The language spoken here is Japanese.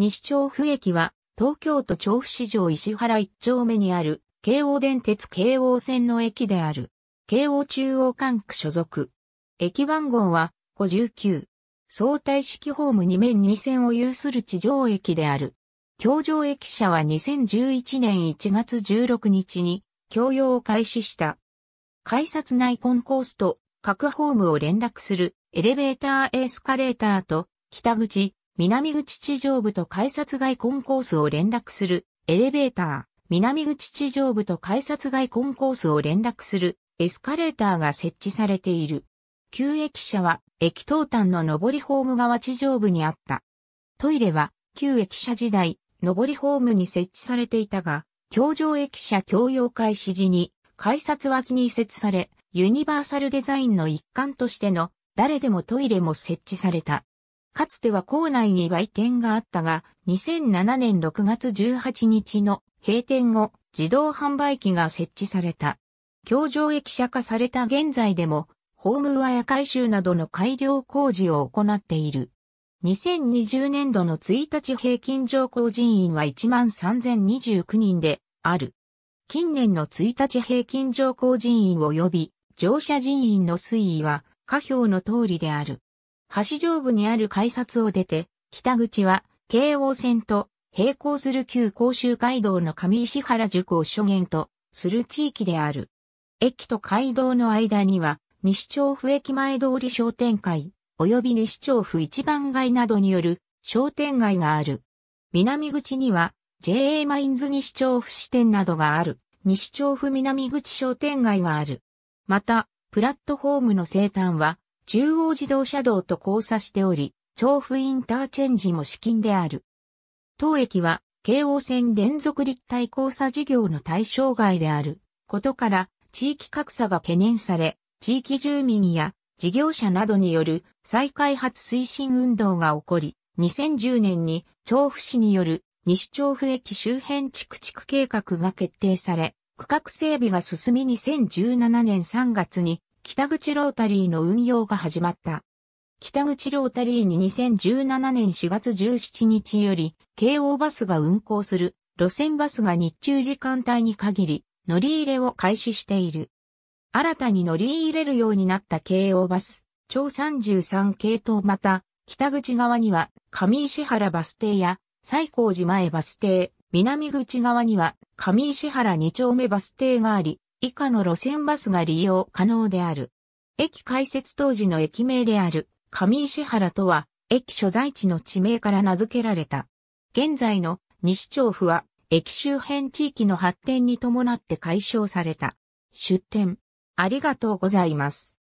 西調布駅は、東京都調布市場石原一丁目にある、京王電鉄京王線の駅である。京王中央管区所属。駅番号は59。相対式ホーム2面2線を有する地上駅である。京上駅舎は2011年1月16日に共用を開始した。改札内コンコースと各ホームを連絡するエレベーターエスカレーターと北口、南口地上部と改札外コンコースを連絡する、エレベーター、南口地上部と改札外コンコースを連絡する、エスカレーターが設置されている。旧駅舎は、駅東端の上りホーム側地上部にあった。トイレは、旧駅舎時代、上りホームに設置されていたが、京上駅舎共用開始時に、改札脇に移設され、ユニバーサルデザインの一環としての、誰でもトイレも設置された。かつては校内に売店があったが、2007年6月18日の閉店後、自動販売機が設置された。教場駅舎化された現在でも、ホームウェア改修などの改良工事を行っている。2020年度の1日平均上校人員は13,029人である。近年の1日平均上校人員及び乗車人員の推移は下表の通りである。橋上部にある改札を出て、北口は、京王線と並行する旧甲州街道の上石原宿を所言とする地域である。駅と街道の間には、西調布駅前通り商店街、及び西調布一番街などによる商店街がある。南口には、JA マインズ西調布支店などがある、西調布南口商店街がある。また、プラットホームの生誕は、中央自動車道と交差しており、調布インターチェンジも資金である。当駅は、京王線連続立体交差事業の対象外であることから、地域格差が懸念され、地域住民や事業者などによる再開発推進運動が起こり、2010年に調布市による西調布駅周辺地区地区計画が決定され、区画整備が進み2017年3月に北口ロータリーの運用が始まった。北口ロータリーに2017年4月17日より、京王バスが運行する路線バスが日中時間帯に限り、乗り入れを開始している。新たに乗り入れるようになった京王バス、超33系統また、北口側には上石原バス停や西高寺前バス停、南口側には上石原2丁目バス停があり、以下の路線バスが利用可能である。駅開設当時の駅名である上石原とは駅所在地の地名から名付けられた。現在の西調布は駅周辺地域の発展に伴って解消された。出店。ありがとうございます。